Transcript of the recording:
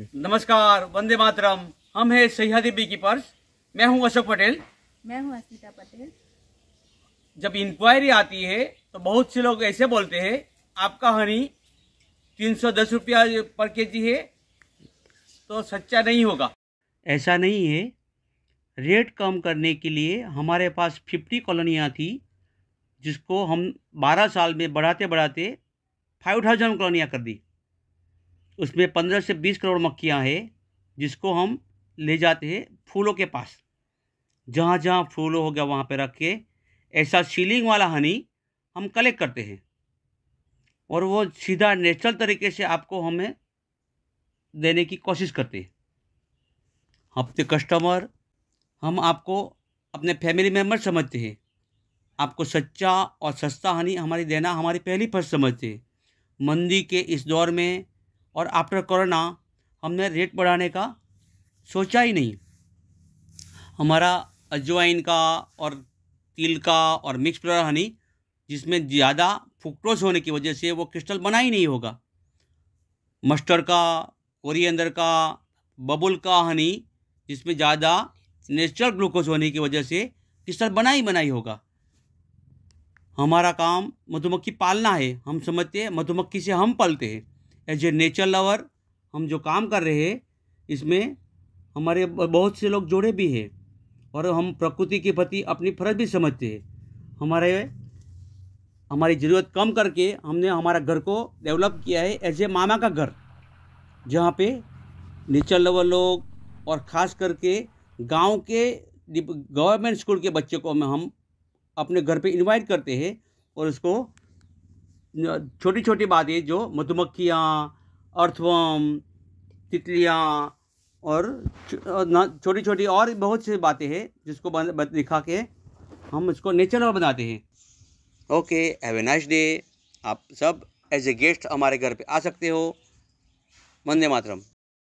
नमस्कार वंदे मातरम हम हैं बी की पर्स मैं हूं अशोक पटेल मैं हूं अस्मिता पटेल जब इंक्वायरी आती है तो बहुत से लोग ऐसे बोलते हैं आपका हनी तीन सौ दस रुपया पर के जी है तो सच्चा नहीं होगा ऐसा नहीं है रेट कम करने के लिए हमारे पास फिफ्टी कॉलोनियाँ थी जिसको हम बारह साल में बढ़ाते बढ़ाते फाइव थाउजेंड कॉलोनियाँ कर दी उसमें पंद्रह से बीस करोड़ मक्खियाँ है जिसको हम ले जाते हैं फूलों के पास जहाँ जहाँ फूल हो गया वहाँ पे रख के ऐसा सीलिंग वाला हनी हम कलेक्ट करते हैं और वो सीधा नेचुरल तरीके से आपको हमें देने की कोशिश करते हैं हफ्ते कस्टमर हम आपको अपने फैमिली मेम्बर समझते हैं आपको सच्चा और सस्ता हनी हमारी देना हमारी पहली फर्ज समझते हैं मंदी के इस दौर में और आफ्टर कोरोना हमने रेट बढ़ाने का सोचा ही नहीं हमारा अजवाइन का और तिल का और मिक्स फ्लोर हनी जिसमें ज़्यादा फुकटोस होने की वजह से वो क्रिस्टल बना ही नहीं होगा मस्टर्ड का कोरिएंडर का बबुल का हनी जिसमें ज़्यादा नेचुरल ग्लूकोज होने की वजह से क्रिस्टल बना ही बना ही होगा हमारा काम मधुमक्खी पालना है हम समझते हैं मधुमक्खी से हम पलते हैं एज ए नेचर लवर हम जो काम कर रहे हैं इसमें हमारे बहुत से लोग जोड़े भी हैं और हम प्रकृति के प्रति अपनी फर्ज भी समझते हैं हमारे हमारी ज़रूरत कम करके हमने हमारा घर को डेवलप किया है एज ए मामा का घर जहाँ पे नेचर लवर लोग और ख़ास करके गांव के गवर्नमेंट स्कूल के बच्चे को हम अपने घर पे इनवाइट करते हैं और उसको छोटी छोटी बातें जो मधुमक्खियाँ अर्थवम तितलियाँ और छोटी छोटी और बहुत सी बातें हैं जिसको दिखा के हम इसको नेचुरल बनाते हैं okay have a nice day आप सब एज ए गेस्ट हमारे घर पे आ सकते हो वंदे मातरम